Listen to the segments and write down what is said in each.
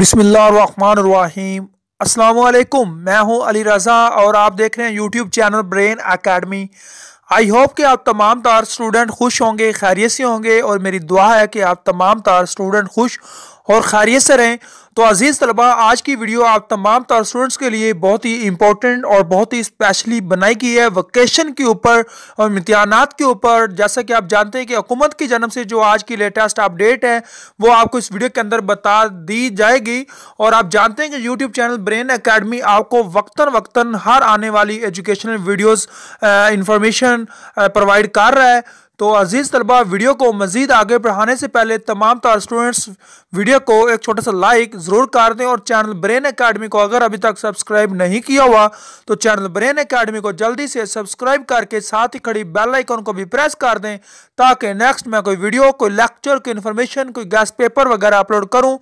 बिसमीम असलकुम मैं हूं अली रज़ा और आप देख रहे हैं YouTube channel brain academy I hope कि आप तमाम तार स्टूडेंट खुश होंगे खैरियत से होंगे और मेरी दुआ है कि आप तमाम तार स्टूडेंट खुश और खैरियत से रहें तो अजीज़ तलबा आज की वीडियो आप तमाम तरह स्टूडेंट्स के लिए बहुत ही इंपॉर्टेंट और बहुत ही स्पेशली बनाई गई है वकेशन के ऊपर और इम्तहानात के ऊपर जैसा कि आप जानते हैं कि हुकूमत की जन्म से जो आज की लेटेस्ट अपडेट है वो आपको इस वीडियो के अंदर बता दी जाएगी और आप जानते हैं कि यूट्यूब चैनल ब्रेन अकेडमी आपको वक्ता वक्ता हर आने वाली एजुकेशनल वीडियोज़ इंफॉर्मेशन प्रोवाइड कर रहा है तो अजीज़ तलबा वीडियो को मज़ीद आगे बढ़ाने से पहले तमाम तार स्टूडेंट्स वीडियो को एक छोटा सा लाइक ज़रूर कर दें और चैनल ब्रेन अकेडमी को अगर अभी तक सब्सक्राइब नहीं किया हुआ तो चैनल ब्रेन अकेडमी को जल्दी से सब्सक्राइब करके साथ ही खड़ी बेल आइकन को भी प्रेस कर दें ताकि नेक्स्ट मैं कोई वीडियो कोई लेक्चर कोई इन्फॉर्मेशन कोई गैस पेपर वगैरह अपलोड करूँ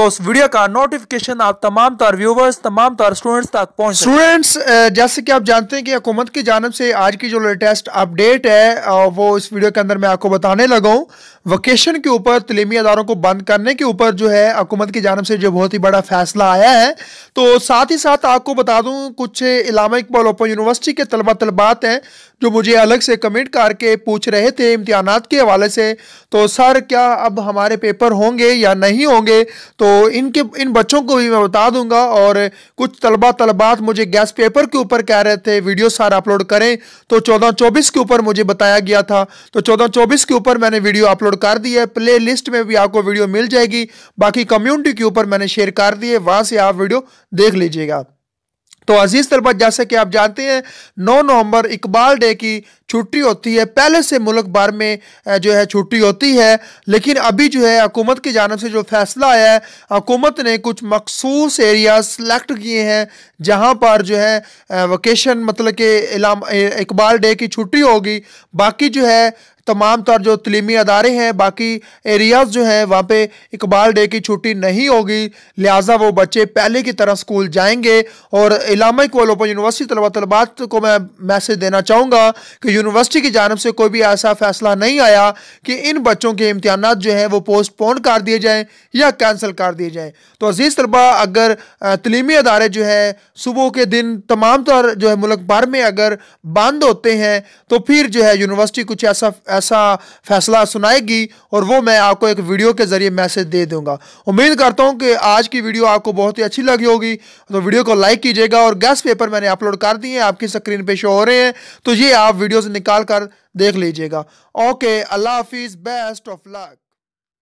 तो उस वीडियो का नोटिफिकेशन आप तमाम तार व्यूवर्स तमाम तार स्टूडेंट्स तक पहुँच स्टूडेंट्स जैसे कि आप जानते हैं कि हुकूमत की जानब से आज की जो लेटेस्ट अपडेट है वो इस वीडियो वीडियो के अंदर मैं आपको बताने लगा हूँ वकेशन के ऊपर तलीमी अदारों को बंद करने के ऊपर जो है हुकूमत की जानब से जो बहुत ही बड़ा फैसला आया है तो साथ ही साथ आपको बता दूँ कुछ इलामा इकबाल ओपन यूनिवर्सिटी के तलबा तलबात हैं जो मुझे अलग से कमेंट करके पूछ रहे थे इम्तहान के हवाले से तो सर क्या अब हमारे पेपर होंगे या नहीं होंगे तो इनके इन बच्चों को भी मैं बता दूंगा और कुछ तलबा तलबात मुझे गैस पेपर के ऊपर कह रहे थे वीडियो सारा अपलोड करें तो चौदह चौबीस के ऊपर मुझे बताया गया था तो तो चौदह चौबीस के ऊपर मैंने वीडियो अपलोड कर दी है प्ले लिस्ट में भी आपको वीडियो मिल जाएगी बाकी कम्युनिटी के ऊपर मैंने शेयर कर दिए वहां से आप वीडियो देख लीजिएगा तो अजीज तलबा जैसे कि आप जानते हैं 9 नवंबर इकबाल डे की छुट्टी होती है पहले से मुल्क भर में जो है छुट्टी होती है लेकिन अभी जो है हकूमत की जानब से जो फैसला आया है हकूमत ने कुछ मखसूस एरिया सेलेक्ट किए हैं जहाँ पर जो है वकेशन मतलब के इकबाल डे की छुट्टी होगी बाकी जो है तमाम तौर जो तलीमी अदारे हैं बाकी एरियाज़ जो हैं वहाँ पे इकबाल डे की छुट्टी नहीं होगी लिहाजा वो बच्चे पहले की तरह स्कूल जाएंगे और इलामा वाल ओपन यूनिवर्सिटी तलबा तलबात को मैं मैसेज देना चाहूँगा कि यूनिवर्सिटी की जानब से कोई भी ऐसा फैसला नहीं आया कि इन बच्चों के इम्तहान जो हैं वो पोस्टपोन कर दिए जाएँ या कैंसिल कर दिए जाएँ तो अजीज़ तलबा अगर तलीमी अदारे जो है सुबह के दिन तमाम तर जो है मुल्क भर में अगर बंद होते हैं तो फिर जो है यूनिवर्सिटी कुछ ऐसा ऐसा फैसला सुनाएगी और वो मैं आपको एक वीडियो के ज़रिए मैसेज दे दूंगा उम्मीद करता हूँ कि आज की वीडियो आपको बहुत ही अच्छी लगी होगी तो वीडियो को लाइक कीजिएगा और गैस पेपर मैंने अपलोड कर दिए हैं आपकी स्क्रीन पर शो हो रहे हैं तो ये आप वीडियो निकाल कर देख लीजिएगा ओके अल्लाह हाफिज़ बेस्ट ऑफ लक